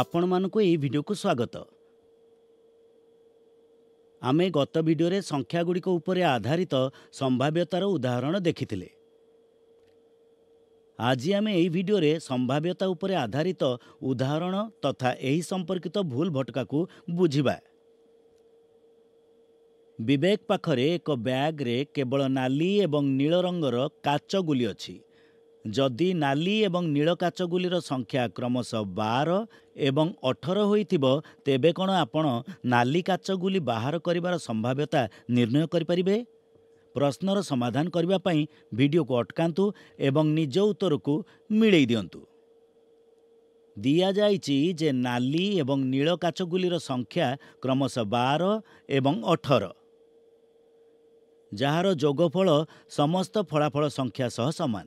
ଆପଣମାନଙ୍କୁ ଏହି ଭିଡ଼ିଓକୁ ସ୍ୱାଗତ ଆମେ ଗତ ଭିଡ଼ିଓରେ ସଂଖ୍ୟାଗୁଡ଼ିକ ଉପରେ ଆଧାରିତ ସମ୍ଭାବ୍ୟତାର ଉଦାହରଣ ଦେଖିଥିଲେ ଆଜି ଆମେ ଏହି ଭିଡ଼ିଓରେ ସମ୍ଭାବ୍ୟତା ଉପରେ ଆଧାରିତ ଉଦାହରଣ ତଥା ଏହି ସମ୍ପର୍କିତ ଭୁଲ ଭଟକାକୁ ବୁଝିବା ବିବେକ ପାଖରେ ଏକ ବ୍ୟାଗ୍ରେ କେବଳ ନାଲି ଏବଂ ନୀଳ ରଙ୍ଗର କାଚ ଗୁଲି ଅଛି ଯଦି ନାଲି ଏବଂ ନୀଳ କାଚଗୁଲିର ସଂଖ୍ୟା କ୍ରମଶଃ ବାର ଏବଂ ଅଠର ହୋଇଥିବ ତେବେ କ'ଣ ଆପଣ ନାଲି କାଚଗୁଲି ବାହାର କରିବାର ସମ୍ଭାବ୍ୟତା ନିର୍ଣ୍ଣୟ କରିପାରିବେ ପ୍ରଶ୍ନର ସମାଧାନ କରିବା ପାଇଁ ଭିଡ଼ିଓକୁ ଅଟକାନ୍ତୁ ଏବଂ ନିଜ ଉତ୍ତରକୁ ମିଳେଇ ଦିଅନ୍ତୁ ଦିଆଯାଇଛି ଯେ ନାଲି ଏବଂ ନୀଳ କାଚଗୁଲିର ସଂଖ୍ୟା କ୍ରମଶଃ ବାର ଏବଂ ଅଠର ଯାହାର ଯୋଗଫଳ ସମସ୍ତ ଫଳାଫଳ ସଂଖ୍ୟା ସହ ସମାନ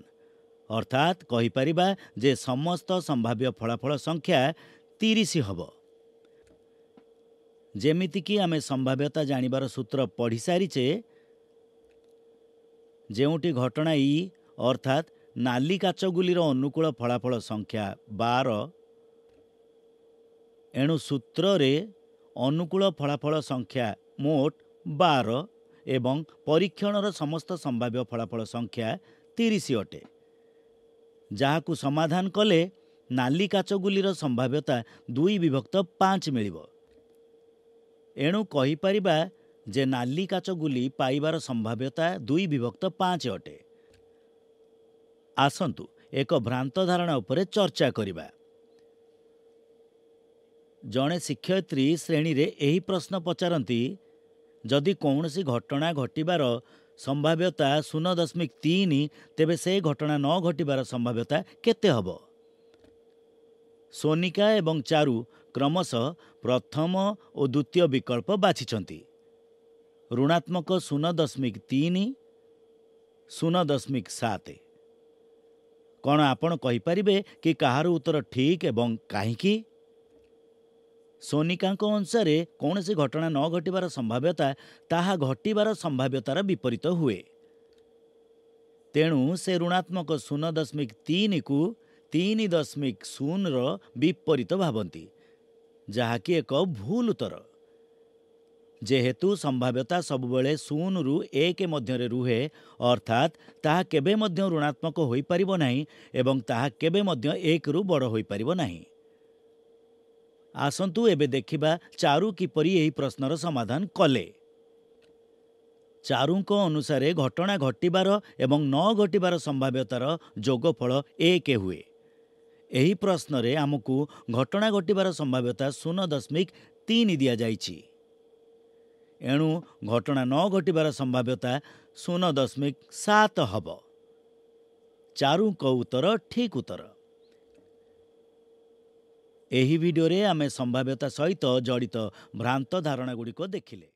ଅର୍ଥାତ୍ କହିପାରିବା ଯେ ସମସ୍ତ ସମ୍ଭାବ୍ୟ ଫଳାଫଳ ସଂଖ୍ୟା ତିରିଶ ହେବ ଯେମିତିକି ଆମେ ସମ୍ଭାବ୍ୟତା ଜାଣିବାର ସୂତ୍ର ପଢ଼ିସାରିଛେ ଯେଉଁଠି ଘଟଣା ଇ ଅର୍ଥାତ୍ ନାଲି କାଚଗୁଲିର ଅନୁକୂଳ ଫଳାଫଳ ସଂଖ୍ୟା ବାର ଏଣୁ ସୂତ୍ରରେ ଅନୁକୂଳ ଫଳାଫଳ ସଂଖ୍ୟା ମୋଟ ବାର ଏବଂ ପରୀକ୍ଷଣର ସମସ୍ତ ସମ୍ଭାବ୍ୟ ଫଳାଫଳ ସଂଖ୍ୟା ତିରିଶ ଅଟେ ଯାହାକୁ ସମାଧାନ କଲେ ନାଲି କାଚଗୁଲିର ସମ୍ଭାବ୍ୟତା ଦୁଇ ବିଭକ୍ତ ପାଞ୍ଚ ମିଳିବ ଏଣୁ କହିପାରିବା ଯେ ନାଲି କାଚଗୁଲି ପାଇବାର ସମ୍ଭାବ୍ୟତା ଦୁଇ ବିଭକ୍ତ ପାଞ୍ଚ ଅଟେ ଆସନ୍ତୁ ଏକ ଭ୍ରାନ୍ତ ଧାରଣା ଉପରେ ଚର୍ଚ୍ଚା କରିବା ଜଣେ ଶିକ୍ଷୟିତ୍ରୀ ଶ୍ରେଣୀରେ ଏହି ପ୍ରଶ୍ନ ପଚାରନ୍ତି ଯଦି କୌଣସି ଘଟଣା ଘଟିବାର ସମ୍ଭାବ୍ୟତା ଶୂନ ଦଶମିକ ତିନି ତେବେ ସେ ଘଟଣା ନ ଘଟିବାର ସମ୍ଭାବ୍ୟତା କେତେ ହେବ ସୋନିକା ଏବଂ ଚାରୁ କ୍ରମଶଃ ପ୍ରଥମ ଓ ଦ୍ୱିତୀୟ ବିକଳ୍ପ ବାଛିଛନ୍ତି ଋଣାତ୍ମକ ଶୂନ ଦଶମିକ ତିନି ଶୂନ ଦଶମିକ ସାତ କ'ଣ ଆପଣ କହିପାରିବେ କି କାହାର ଉତ୍ତର ଠିକ୍ ଏବଂ କାହିଁକି ସୋନିକାଙ୍କ ଅନୁସାରେ କୌଣସି ଘଟଣା ନ ଘଟିବାର ସମ୍ଭାବ୍ୟତା ତାହା ଘଟିବାର ସମ୍ଭାବ୍ୟତାର ବିପରୀତ ହୁଏ ତେଣୁ ସେ ଋଣାତ୍ମକ ଶୂନ ଦଶମିକ ତିନିକୁ ତିନି ଦଶମିକ ଶୂନର ବିପରୀତ ଭାବନ୍ତି ଯାହାକି ଏକ ଭୁଲ ଉତ୍ତର ଯେହେତୁ ସମ୍ଭାବ୍ୟତା ସବୁବେଳେ ଶୂନରୁ ଏକ ମଧ୍ୟରେ ରୁହେ ଅର୍ଥାତ୍ ତାହା କେବେ ମଧ୍ୟ ଋଣାତ୍ମକ ହୋଇପାରିବ ନାହିଁ ଏବଂ ତାହା କେବେ ମଧ୍ୟ ଏକରୁ ବଡ଼ ହୋଇପାରିବ ନାହିଁ ଆସନ୍ତୁ ଏବେ ଦେଖିବା ଚାରୁ କିପରି ଏହି ପ୍ରଶ୍ନର ସମାଧାନ କଲେ ଚାରୁଙ୍କ ଅନୁସାରେ ଘଟଣା ଘଟିବାର ଏବଂ ନ ଘଟିବାର ସମ୍ଭାବ୍ୟତାର ଯୋଗଫଳ ଏକ ହୁଏ ଏହି ପ୍ରଶ୍ନରେ ଆମକୁ ଘଟଣା ଘଟିବାର ସମ୍ଭାବ୍ୟତା ଶୂନ ଦଶମିକ ତିନି ଦିଆଯାଇଛି ଏଣୁ ଘଟଣା ନ ଘଟିବାର ସମ୍ଭାବ୍ୟତା ଶୂନ ଦଶମିକ ସାତ ହେବ ଚାରୁଙ୍କ ଉତ୍ତର ଠିକ୍ ଉତ୍ତର ଏହି ଭିଡ଼ିଓରେ ଆମେ ସମ୍ଭାବ୍ୟତା ସହିତ ଜଡ଼ିତ ଭ୍ରାନ୍ତ ଧାରଣାଗୁଡ଼ିକ ଦେଖିଲେ